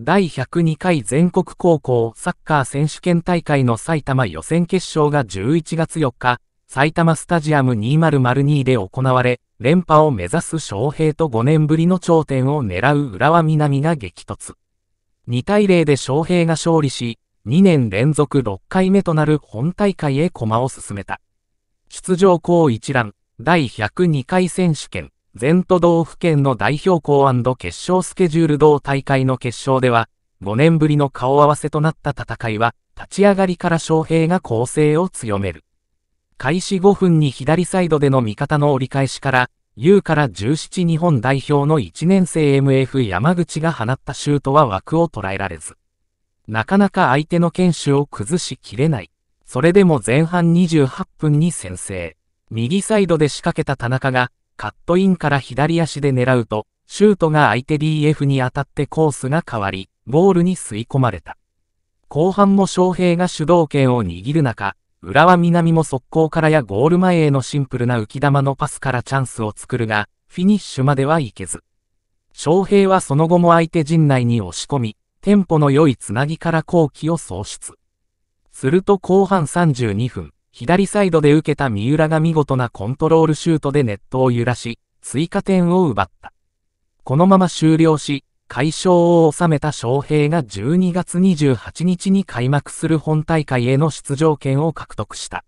第102回全国高校サッカー選手権大会の埼玉予選決勝が11月4日、埼玉スタジアム2002で行われ、連覇を目指す翔平と5年ぶりの頂点を狙う浦和南が激突。2対0で翔平が勝利し、2年連続6回目となる本大会へ駒を進めた。出場校一覧、第102回選手権。全都道府県の代表校決勝スケジュール同大会の決勝では、5年ぶりの顔合わせとなった戦いは、立ち上がりから翔平が攻勢を強める。開始5分に左サイドでの味方の折り返しから、U から17日本代表の1年生 MF 山口が放ったシュートは枠を捉えられず。なかなか相手の剣手を崩しきれない。それでも前半28分に先制。右サイドで仕掛けた田中が、カットインから左足で狙うと、シュートが相手 DF に当たってコースが変わり、ゴールに吸い込まれた。後半も翔平が主導権を握る中、浦和南も速攻からやゴール前へのシンプルな浮き玉のパスからチャンスを作るが、フィニッシュまではいけず。翔平はその後も相手陣内に押し込み、テンポの良いつなぎから後期を創出。すると後半32分、左サイドで受けた三浦が見事なコントロールシュートでネットを揺らし、追加点を奪った。このまま終了し、快勝を収めた翔平が12月28日に開幕する本大会への出場権を獲得した。